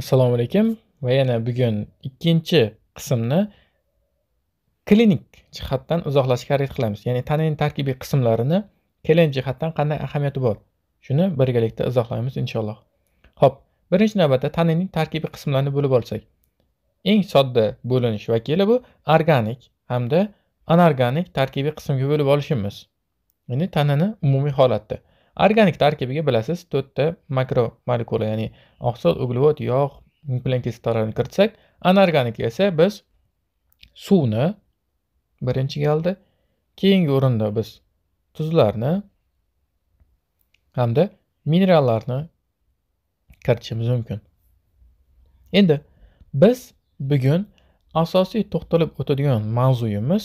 assalomu alaykum va yana bugun ikkinchi qismni klinik jihatdan uzoqlashga harakat qilamiz ya'ni tananing tarkibiy qismlarini kelin jihatdan qanday ahamiyati bor shuni birgalikda izohlaymiz inshaalloh ho'p birinchi navbatda tananing tarkibiy qismlarini bo'lib olsak eng sodda bo'linish vakili bu organik hamda anorganik tarkibiy qismga bo'lib olishimiz ya'ni tanani umumiy holatda organik tarkibiga bilasiz to'rtta makro molekula ya'ni oqsil uglevod yog' blank kislotani kiritsak anorganik esa biz suvni birinchi galda keyingi o'rinda biz tuzlarni hamda minerallarni kiritishimiz mumkin endi biz bugun asosiy to'xtalib o'tadigan mavzuyimiz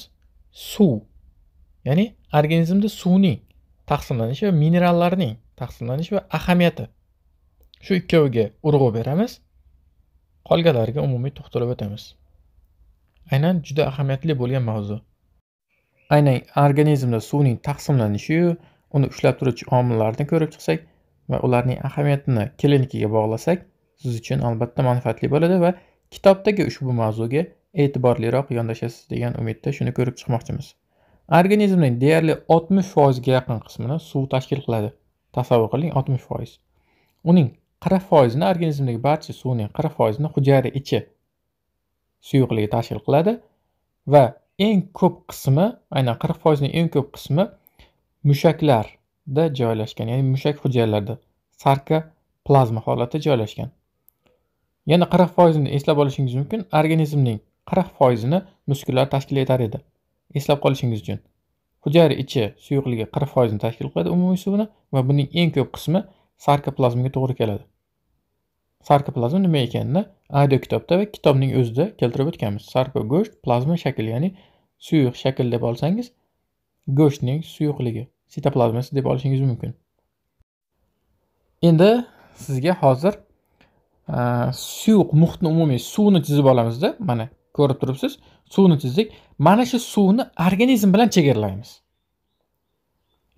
suv ya'ni organizmda suvning taqsimlanishi va minerallarning taqsimlanishi va ahamiyati shu ikkoviga urg'u beramiz qolganlariga umumiy to'xtalib o'tamiz aynan juda ahamiyatli bo'lgan mavzu aynan organizmda suvning taqsimlanishi uni ushlab turuvchi omillarni ko'rib chiqsak va ularning ahamiyatini klinikaga bog'lasak siz uchun albatta manfaatli bo'ladi va kitobdagi ushbu mavzuga e'tiborliroq yondashasiz degan umidda shuni ko'rib chiqmoqchimiz Organizmning deyarli 60% ga yaqin qismini suv tashkil qiladi. Tasavvur qiling 60%. Uning 40% ni organizmdagi barcha suvning 40% ni hujayra ichi suyuqligi tashkil qiladi va eng ko'p qismi, aynan 40% ning eng ko'p qismi mushaklarda joylashgan, ya'ni mushak hujayralarida sarka plazma holatda joylashgan. Yana 40% ni eslab olishingiz mumkin, organizmning 40% ni muskullar tashkil etar edi. Eslab qolishingiz uchun hujayra ichi suyuqligi 40% ni tashkil qiladi umumiy suvini va buning eng ko'p qismi sarkoplazmaga to'g'ri keladi. Sarkoplazma nima ekanini audio kitobda va kitobning o'zida keltirib o'tganmiz. Sarko go'sht, plazma shakl, ya'ni suyuq shakl deb olsangiz, go'shtning suyuqligi sitoplazmasi deb olishingiz mumkin. Endi sizga hozir suyuq muhitni umumiy suvni chizib olamizda, mana ko'rib turibsiz suvni chizdik mana shu suvni organizm bilan chegaralaymiz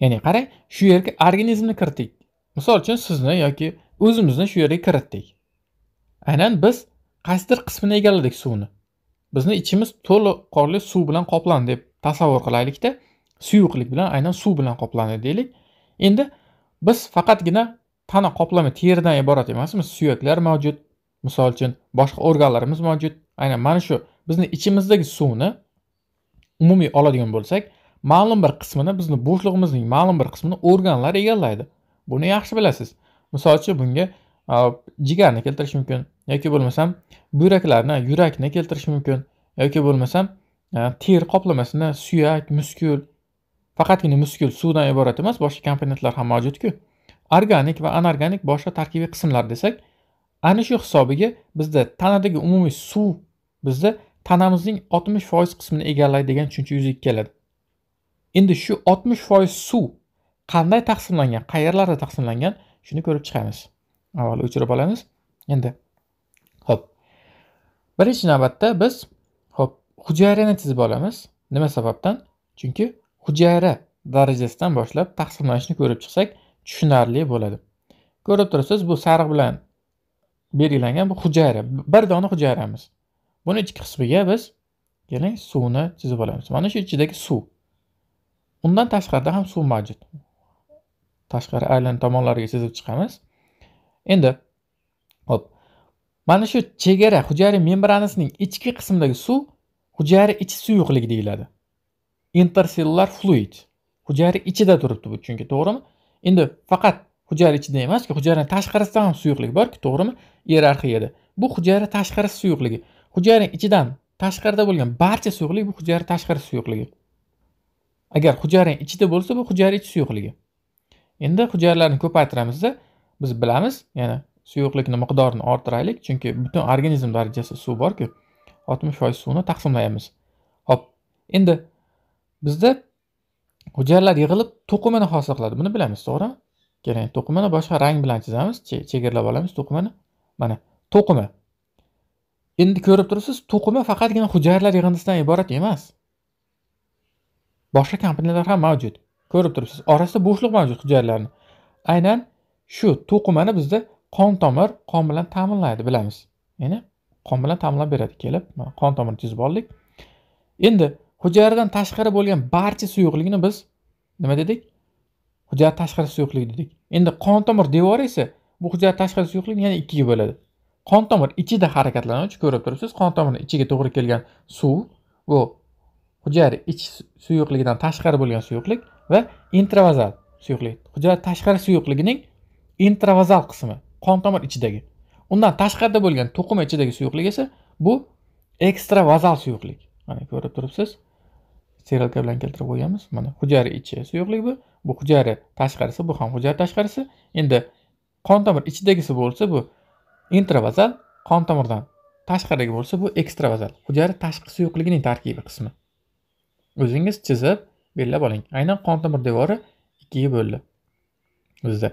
ya'ni qarang shu yerga organizmni kiritdik misol uchun sizni yoki o'zimizni shu yerga kiritdik aynan biz qaysidir qismini egalladik suvni bizni ichimiz to'liq qonli suv bilan qoplandi deb tasavvur qilaylikda suyuqlik bilan aynan suv bilan qoplandi deylik endi biz faqatgina tana qoplama teridan iborat emasmiz suyaklar mavjud misol uchun boshqa organlarimiz mavjud aynan mana shu bizni ichimizdagi suvni umumiy oladigan bo'lsak ma'lum bir qismini bizni bo'shlig'imizning ma'lum bir qismini organlar egallaydi buni yaxshi bilasiz misol uchun bunga jigarni keltirish mumkin yoki bo'lmasam buyraklarni yurakni keltirish mumkin yoki bo'lmasam ter qoplamasini suyak muskul faqatgina muskul suvdan iborat emas boshqa komponentlar ham mavjudku organik va anorganik boshqa tarkibiy qismlar desak ana shu hisobiga bizda tanadagi umumiy suv bizda tanamizning 60% qismini egallaydigan tushuncha yuzaga keladi endi shu 60% suv qanday taqsimlangan qayerlarda taqsimlangan shuni ko'rib chiqamiz avval o'chirib olamiz endi ho'p birinchi navbatda biz ho'p hujayrani chizib olamiz nima sababdan chunki hujayra darajasidan boshlab taqsimlanishni ko'rib chiqsak tushunarli bo'ladi ko'rib turibsiz bu sariq bilan belgilangan bu hujayra bir dona hujayramiz buni ichki qismiga biz keling suvni chizib olamiz mana shu ichidagi suv undan tashqarida ham suv mavjud tashqari aylana tomonlariga chizib chiqamiz endi hop mana shu chegara hujayra membranasining ichki qismidagi suv hujayra ichi suyuqligi deyiladi Intercellular fluid hujayra ichida turibdi bu chunki to'g'rimi endi faqat hujayra ichida emaski hujayrani tashqarisida ham suyuqlik borku to'g'rimi iyerarxiyada bu hujayra tashqarisi suyuqligi hujayra ichidan tashqarida bo'lgan barcha suyuqlik bu hujayra tashqari suyuqligi agar hujayra ichida bo'lsa bu hujayra ichi suyuqligi endi hujayralarni ko'paytiramizda biz bilamiz yana suyuqlikni miqdorini orttiraylik chunki butun organizm darajasi suv borku oltmish foiz suvni taqsimlaymiz hop endi bizda hujayralar yig'ilib to'qimini hosil qiladi buni bilamiz to'g'rimi keling to'qimini boshqa rang bilan chizamiz chegaralab olamiz to'qimini mana to'qima endi ko'rib turibsiz to'qima faqatgina hujayralar yig'indisidan iborat emas boshqa kompaniyalar ham mavjud ko'rib turibsiz orasida bo'shliq mavjud hujayralarni aynan shu to'qimani bizda qon tomir qon bilan ta'minlaydi bilamiz ya'ni qon bilan ta'minlab beradi kelib qon tomir chizib oldik endi hujayradan tashqari bo'lgan barcha suyuqlikni biz nima dedik hujayra tashqari suyuqlik dedik endi qon tomir devori esa bu hujayra tashqari suyuqlikni yana ikkiga bo'ladi qon tomir ichida harakatlanuvchi ko'rib turibsiz qon tomirni ichiga to'g'ri kelgan suv bu hujayra ich suyuqligidan tashqari bo'lgan suyuqlik va intravazal suyuqlik hujayra tashqari suyuqligining intravazal qismi qon tomir ichidagi undan tashqarida bo'lgan to'qima ichidagi suyuqlik esa bu ekstravazal suyuqlik mana ko'rib turibsiz serilka bilan keltirib qo'yganmiz mana hujayra ichi suyuqlik bu bu hujayra tashqarisi bu ham hujayra tashqarisi endi qon tomir ichidagisi bo'lsa bu intravazal qon tomirdan tashqaridagi bo'lsa bu ekstravazal hujayra tashqi suyuqligining tarkibi qismi o'zingiz chizib belgilab oling aynan qon tomir devori ikkiga bo'ldi bizda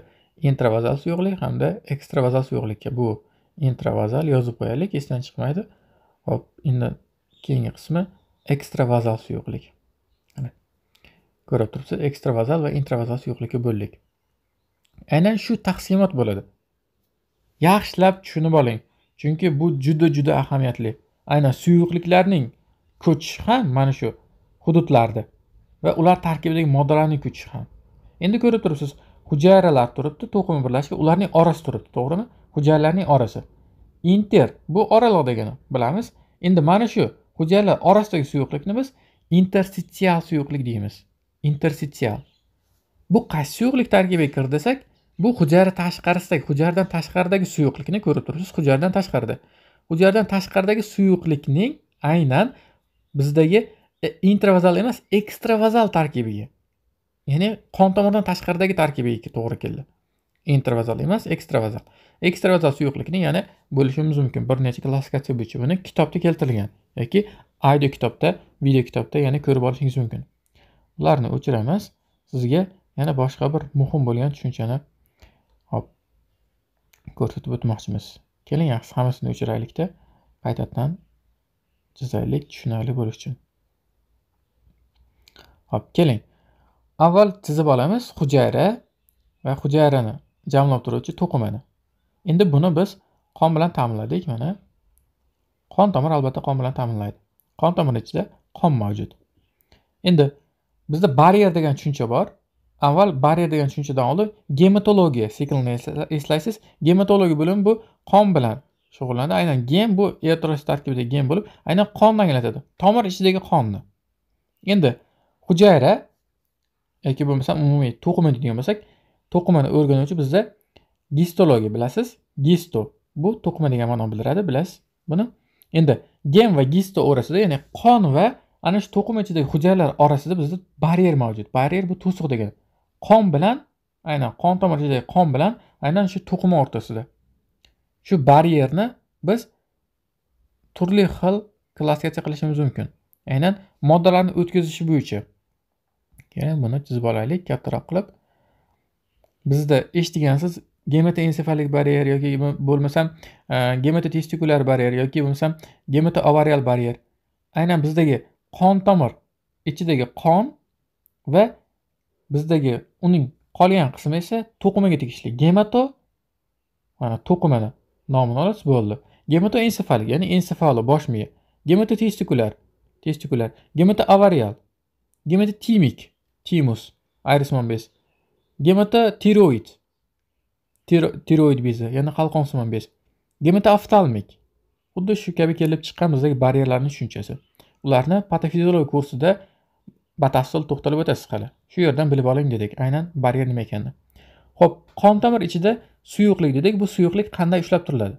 intravazal suyuqlik hamda ekstravazal suyuqlikka bu intravazal yozib qo'yaylik esdan chiqmaydi hop endi keyingi qismi ekstravazal suyuqlik ko'rib turibsiz ekstravazal va intravazal suyuqlikka bo'ldik aynan shu taqsimot bo'ladi yaxshilab tushunib oling chunki bu juda juda ahamiyatli aynan suyuqliklarning ko'chishi ham mana shu hududlarda va ular tarkibidagi moddalarning ko'chishi ham endi ko'rib turibsiz hujayralar turibdi to'qima birlashib ularning orasi turibdi to'g'rimi hujayralarning orasi inter bu oraliq degani bilamiz endi mana shu hujayralar orasidagi suyuqlikni biz interstitsial suyuqlik deymiz interstitsial bu qaysi suyuqlik tarkibiga kir desak bu hujayra tashqarisidagi hujayradan tashqaridagi suyuqlikni ko'rib turibsiz hujayradan tashqarida hujayradan tashqaridagi suyuqlikning aynan bizdagi e, intravazal emas ekstravazal tarkibiga ya'ni qon tomirdan tashqaridagi tarkibiga to'g'ri keldi intravazal emas ekstravazal ekstravazal suyuqlikni yana bo'lishimiz mumkin bir necha klassifikatsiya bo'yicha buni kitobda keltirilgan yoki audio kitobda video kitobda yana ko'rib olishingiz mumkin ularni o'chiramiz sizga yana boshqa bir muhim bo'lgan tushunchani ko'rsatib o'tmoqchimiz keling yaxshi hammasini o'chiraylikda qaytadan chizaylik tushunarli bo'lishi uchun hop keling avval chizib olamiz hujayra va hujayrani jamlab turuvchi to'qimani endi buni biz qon bilan ta'minladik mana qon tomir albatta qon bilan ta'minlaydi qon tomir ichida qon mavjud endi bizda baryer degan tushuncha bor avval bariya degan tushunchadan oldin gematologiya siklini eslaysiz gematologiya bo'limi bu qon bilan shug'ullanadi aynan gem bu eritrosit tarkibidagi gem bo'lib aynan qonni anglatadi tomir ichidagi qonni endi hujayra yoki bo'lmasa umumiy to'qima deydigan bo'lsak to'qimani o'rganuvchi bizda gistologiya bilasiz gisto bu to'qima degan ma'noni bildiradi bilasiz buni endi gem va gisto orasida ya'ni qon va ana shu to'qima ichidagi hujayralar orasida bizda baryer mavjud baryer bu to'siq degani qon bilan aynan qon tomirchadagi qon bilan aynan shu to'qima o'rtasida shu baryerni biz turli xil klassifikatsiya qilishimiz mumkin aynan moddalarni o'tkazishi bo'yicha keyin buni chizib olaylik kattaroq qilib bizda eshitgansiz gematoensefalik baryer yoki bo'lmasam e, gematotestikulyar baryer yoki bo'lmasam gematoavarial baryer aynan bizdagi qon tomir ichidagi qon va bizdagi uning qolgan qismi esa to'qimaga tegishli gemato mana to'qimani nomini olasiz bo'ldi gemato gematoensefalik ya'ni ensefali bosh miya gemato testikular testikular gemato gemato timik timus ayris manbasi gemato tiroid bezi ya'ni qalqonsimon bez oftalmik xuddi shu kabi kelib chiqqan bizdagi barrerlarni tushunchasi ularni patofiziologiya kursida batafsil to'xtalib o'tasiz hali shu yerdan bilib oling dedik aynan baryer nima ekanini ho'p qon tomir ichida suyuqlik dedik bu suyuqlik qanday ushlab turiladi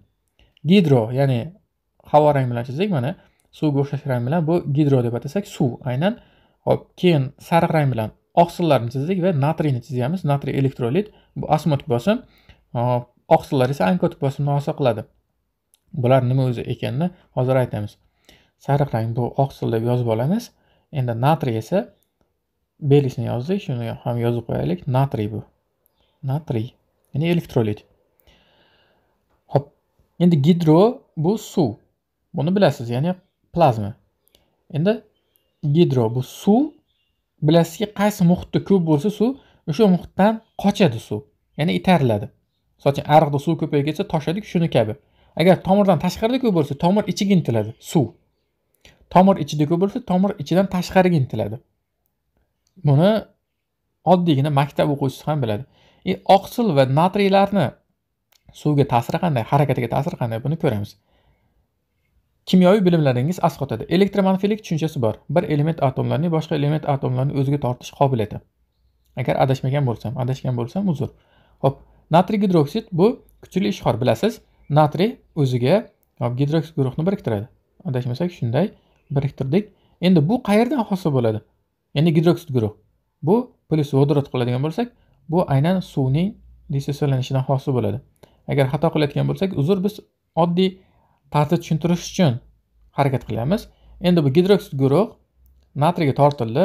gidro ya'ni havo rang bilan chizdik mana suvga o'xshash rang bilan bu gidro deb atasak suv aynan hop keyin sariq rang bilan oqsillarni chizdik va natriyni chizamiz natriy elektrolit bu osmotik bosim oqsillar esa ankotik bosimni hosil qiladi bular nima o'zi ekanini hozir aytamiz sariq rang bu oqsil deb yozib olamiz endi natriy esa belisini yozdik shuni ham yozib qo'yaylik natriy bu natriy ya'ni elektrolit ho'p endi gidro bu suv buni bilasiz ya'ni plazma endi gidro bu suv bilasizki qaysi muhitda ko'p bo'lsa suv o'sha muhitdan qochadi suv ya'ni itariladi misol uchun ariqda suv ko'paygacha toshadi shuni kabi agar tomirdan tashqarida ko'p bo'lsa tomir ichiga intiladi suv tomir ichida ko'p bo'lsa tomir ichidan tashqariga intiladi buni oddiygina maktab o'quvchisi ham biladi e, oqsil va natriylarni suvga ta'siri qanday harakatiga ta'siri qanday buni ko'ramiz kimyoviy bilimlaringiz asqotadi elektromanfiylik tushunchasi bor bir element atomlarning boshqa element atomlarni o'ziga tortish qobiliyati agar adashmagan bo'lsam adashgan bo'lsam uzr ho'p natriy gidroksid bu kuchli ishqor bilasiz natriy o'ziga hop gidroksid guruhni biriktiradi adashmasak shunday biriktirdik endi bu qayerdan hosil bo'ladi ya'ni gidroksid guruh bu plyus vodorod qiladigan bo'lsak bu aynan suvning dissotsialanishidan hosil bo'ladi agar xato qilayotgan bo'lsak uzr biz oddiy tarzda tushuntirish uchun harakat qilyapmiz endi bu gidroksid guruh natriyga tortildi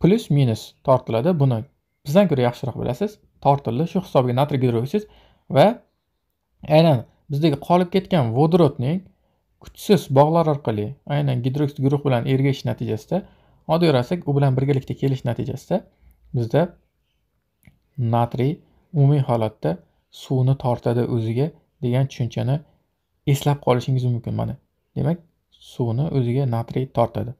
plyus minus tortiladi buni bizdan ko'ra yaxshiroq bilasiz tortildi shu hisobiga natriy gidroksid va aynan bizdagi qolib ketgan vodorodning kuchsiz bog'lar orqali aynan gidroksid guruh bilan ergashish natijasida oddiy rasak u bilan birgalikda kelish natijasida bizda natriy umumiy holatda suvni tortadi o'ziga degan tushunchani eslab qolishingiz mumkin mana demak suvni o'ziga natriy tortadi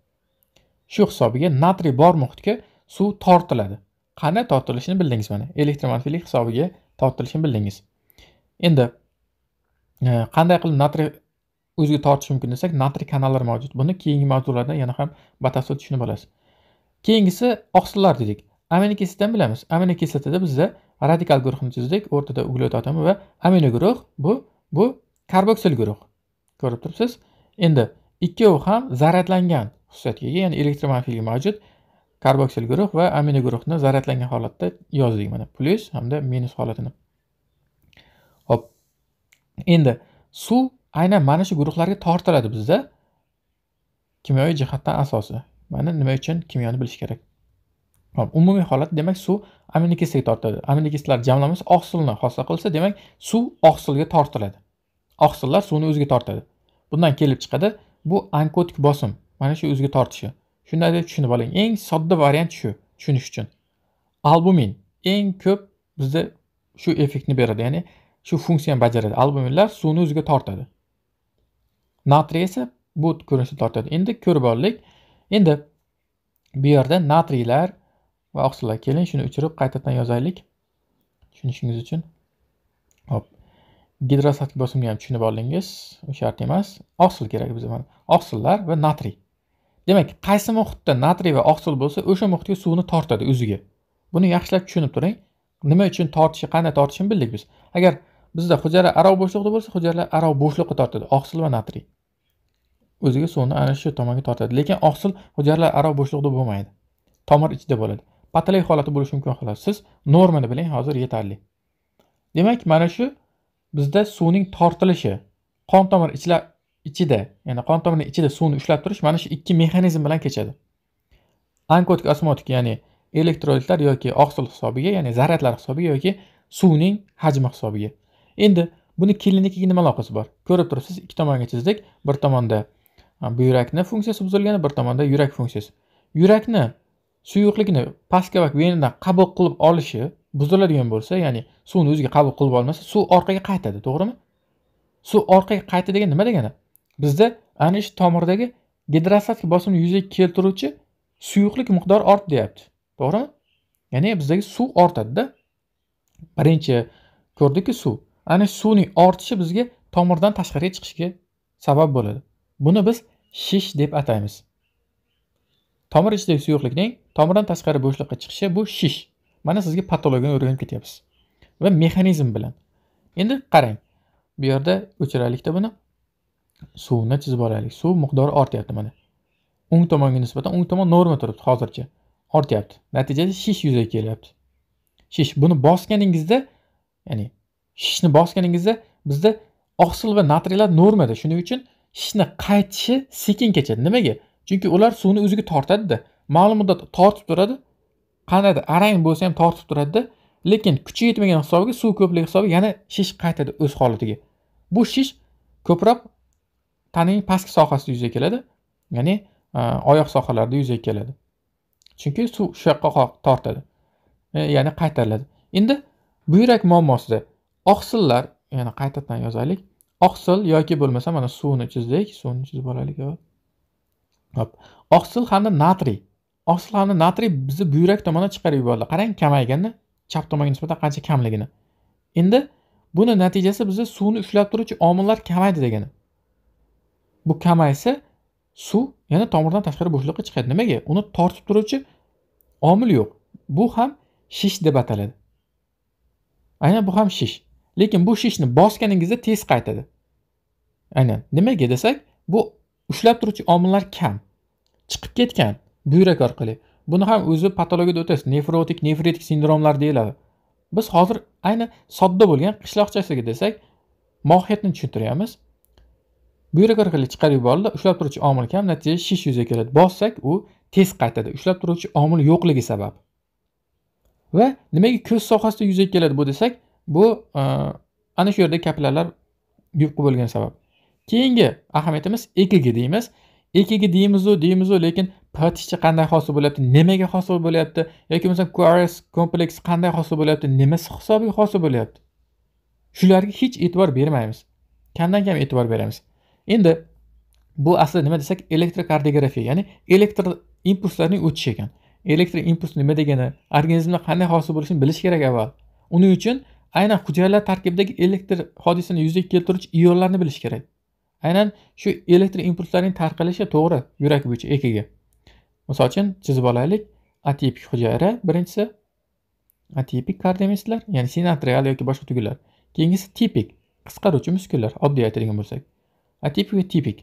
shu hisobiga natriy bor muhitga suv tortiladi qanday tortilishini bildingiz mana elektromanfillik hisobiga tortilishini bildingiz endi e, qanday qilib natriy o'ziga tortish mumkin desak natriy kanallar mavjud buni keyingi mavzularda yana ham batafsil tushunib olasiz keyingisi oqsillar dedik amino kislotadan bilamiz amino kislotada bizda radikal guruhni tuzdik o'rtada uglevod atomi va amino guruh bu bu karboksil guruh ko'rib turibsiz endi ikkovi ham zaryadlangan xususiyatga ega ya'ni elektromobilga mavjud karboksil guruh va amino guruhni zaryadlangan holatda yozdik mana plyus hamda minus holatini hop endi suv aynan mana shu guruhlarga tortiladi bizda kimyoviy jihatdan asosi mana nima uchun kimyoni bilish kerak ho umumiy holat demak suv aminokislaga tortiladi aminokislar jamlanmasi oqsilni hosil qilsa demak suv oqsilga tortiladi oqsillar suvni o'ziga tortadi bundan kelib chiqadi bu ankotik bosim mana shu o'ziga tortishi shunday deb tushunib oling eng sodda variant shu tushunish uchun albumin eng ko'p bizda shu effektni beradi ya'ni shu funksiyani bajaradi albuminlar suvni o'ziga tortadi natriy esa bu ko'rinishda tortadi endi ko'rib olaylik endi bu yerda natriylar va oqsillar keling shuni o'chirib qaytadan yozaylik tushunishingiz uchun hop gidrostatik bosimni ham tushunib oldingiz shart emas oqsil kerak bizga mana va natriy demak qaysi muhitda natriy va oqsil bo'lsa o'sha muhitga suvni tortadi o'ziga buni yaxshilab tushunib turing nima uchun tortishi qanday tortishini bildik biz agar bizda hujayra arov bo'shliqda bo'lsa hujayralar arov bo'shliqqa tortadi oqsil va natriy o'ziga suvni ana shu tomonga tortadi lekin oqsil hujayralar arov bo'shliqda bo'lmaydi tomir ichida bo'ladi patalay holati bo'lishi mumkin xolos siz normani biling hozir yetarli demak mana shu bizda suvning tortilishi qon tomir ichlar ichida ya'ni qon tomirni ichida suvni ushlab turish mana shu ikki mexanizm bilan kechadi ankotik osmotik ya'ni elektrolitlar yoki oqsil hisobiga ya'ni zaryadlar hisobiga yoki suvning hajmi hisobiga endi buni kelinnikiga nima aloqasi bor ko'rib turibsiz ikki tomonga chizdik bir tomonda buyrakni funksiyasi buzilgan bir tomonda yurak funksiyasi yurakni suyuqlikni pastkapak venadan qabul qilib olishi buziladigan bo'lsa ya'ni suvni o'ziga qabul qilib olmasa suv orqaga qaytadi to'g'rimi suv orqaga qaytadi degani nima degani bizda ana shu tomirdagi gidrostatik bosimni yuzaga keltiruvchi suyuqlik miqdori ort deyapti to'g'rimi ya'ni bizdagi suv ortadida birinchi ko'rdikki suv ana suvning ortishi bizga tomirdan tashqariga chiqishiga sabab bo'ladi buni biz shish deb ataymiz tomir ichidagi suyuqlikning tomirdan tashqari bo'shliqqa chiqishi bu shish mana sizga patologiyani o'rganib ketyapmiz va mexanizm bilan endi qarang bu yerda o'chiraylikda buni suvni chizib olaylik suv miqdori ortyapti mana o'ng tomonga nisbatan o'ng tomon norma turibdi hozircha ortyapti natijada shish yuzaga kelyapti shish buni bosganingizda ya'ni shishni bosganingizda bizda oqsil va natriylar normada shuning uchun shishni qaytishi sekin kechadi nimaga chunki ular suvni o'ziga tortadida ma'lum muddat tortib turadi qanaqadir arang bo'lsa ham tortib turadida lekin kuchi yetmagan hisobiga suv ko'pligi hisobi yana shish qaytadi o'z holatiga bu shish ko'proq tananing pastki sohasida yuzaga keladi ya'ni e, oyoq sohalarida yuzaga keladi chunki suv shu yoqqa tortadi e, ya'ni qaytariladi endi buyrak muammosida oqsillar yana qaytadan yozaylik oqsil yoki bo'lmasa mana suvni chizdik suvni chizib olaylik hop oqsil hamda natriy oqsil hamda natriy bizni buyrak tomondan chiqarib yubordi qarang kamayganda chap tomonga nisbatan qancha kamligini endi buni natijasi bizni suvni ushlab turuvchi omillar kamaydi degani bu kamaysa suv yana tomirdan tashqari bo'shliqqa chiqadi nimaga uni tortib turuvchi omil yo'q bu ham shish deb ataladi aynan bu ham shish lekin bu shishni bosganingizda tez qaytadi aynan nimaga desak bu ushlab turuvchi omillar kam chiqib ketgan buyrak orqali buni ham o'zi patologiyada o'tasiz nefrotik nefritik sindromlar deyiladi biz hozir ayni sodda bo'lgan qishloqchasiga desak mohiyatni tushuntiryapmiz buyrak orqali chiqarib yuborildi ushlab turuvchi omil kam natijada shish yuzaga keladi bossak u tez qaytadi ushlab turuvchi omil yo'qligi sabab va nimaga ko'z sohasida yuzaga keladi bu desak bu e, ana shu yerda kapillarlar yupqa bo'lgan sabab keyingi ahamiyatimiz ekigi deymiz ekigi deymizu deymizu lekin patishcha qanday hosil bo'lyapti nimaga hosil bo'lyapti yoki bo'lmasam qrs kompleks qanday hosil bo'lyapti nimasi hisobiga hosil bo'lyapti shularga hech e'tibor bermaymiz kamdan kam e'tibor beramiz endi bu aslida nima desak elektrokardiografiya ya'ni elektr impulslarning o'tishi ekan elektr impuls nima degani organizmda qanday hosil bo'lishini bilish kerak avval uning uchun aynan hujayralar tarkibidagi elektr hodisani yuzaga keltiruvchi ionlarni bilish kerak aynan shu elektr impulslarning tarqalishi to'g'ri yurak bo'yicha ekiga misol uchun chizib olaylik atipik hujayra birinchisi atipik kardiomistlar ya'ni sinatrial yoki boshqa tugunlar keyingisi tipik qisqaruvchi muskullar oddiy aytadigan bo'lsak atipik va tipik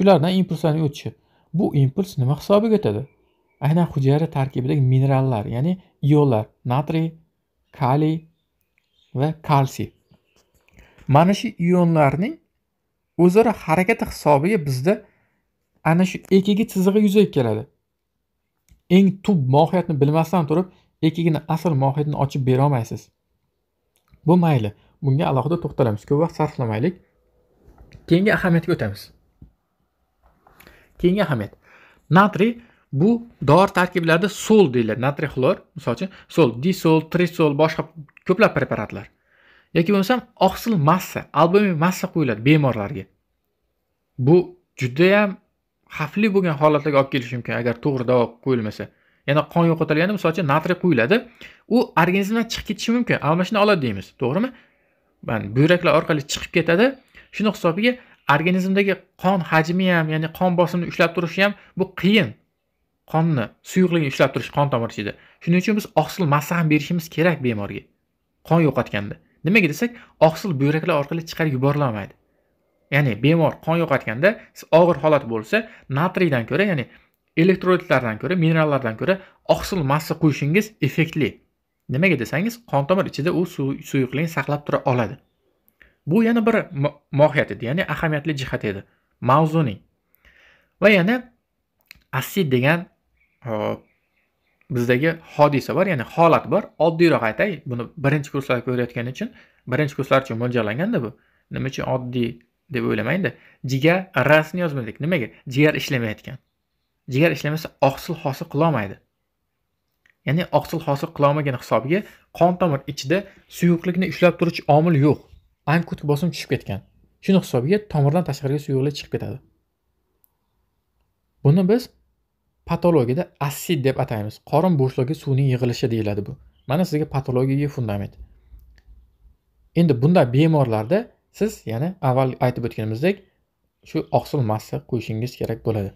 shulardan impulslarning o'tishi bu impuls nima hisobiga o'tadi aynan hujayra tarkibidagi minerallar ya'ni ionlar natriy kaliy va kalsiy mana shu ionlarning o'zaro harakati hisobiga bizda ana shu ekg chizig'i yuzaga keladi eng tub mohiyatni bilmasdan turib ekigini asl mohiyatini ochib bera olmaysiz bu mayli bunga alohida to'xtalamiz ko'p vaqt sarflamaylik keyingi ahamiyatga o'tamiz keyingi ahamiyat natriy bu dori tarkiblarida sol deyiladi natriy xlor misol uchun sol disol trisol boshqa ko'plab preparatlar yoki bo'lmasam oqsil massa albumin massa qo'yiladi bemorlarga bu judayam xavfli bo'lgan holatlarga olib kelishi mumkin agar to'g'ri davo qo'yilmasa yana qon yo'qotilganda misol uchun natriy quyiladi u organizmdan chiqib ketishi mumkin almashina oladi deymiz to'g'rimi buyraklar orqali chiqib ketadi shuni hisobiga organizmdagi qon hajmi ham ya'ni qon bosimini ushlab turishi ham bu qiyin qonni suyuqligini ushlab turish qon tomir ichida shuning uchun biz oqsil massa ham berishimiz kerak bemorga qon yo'qotganda nimaga desak oqsil buyraklar orqali chiqarib yuborilolmaydi ya'ni bemor qon yo'qotganda og'ir holat bo'lsa natriydan ko'ra ya'ni elektrolitlardan ko'ra minerallardan ko'ra oqsil massa quyishingiz effektli nimaga desangiz qon tomir ichida u suyuqlikni saqlab tura oladi bu yana bir mohiyat edi ya'ni ahamiyatli jihat edi mavzuning va yana asid degan bizdagi hodisa bor ya'ni holat bor oddiyroq aytay buni birinchi kurslarda ko'rayotgani uchun birinchi kurslar uchun mo'ljallanganda bu nima uchun oddiy deb o'ylamangda jigar rasni yozmadik nimaga jigar ishlamayotgan jigar ishlamasa oqsil hosil qilolmaydi ya'ni oqsil hosil qilolmagani hisobiga qon tomir ichida suyuqlikni ushlab turuvchi omil yo'q ankut bosim tushib ketgan shuni hisobiga tomirdan tashqariga suyuqlik chiqib ketadi buni biz patologiyada asid deb ataymiz qorin bo'shlig'i suvning yig'ilishi deyiladi bu mana sizga patologiyaga fundament endi bunday bemorlarda siz yana avval aytib o'tganimizdek shu oqsil massa qo'yishingiz kerak bo'ladi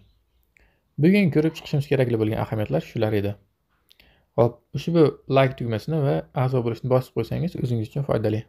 bugun ko'rib chiqishimiz kerakli bo'lgan ahamiyatlar shular edi ho'p ushbu layk tugmasini va a'zo bo'lishni bosib qo'ysangiz o'zingiz uchun foydali.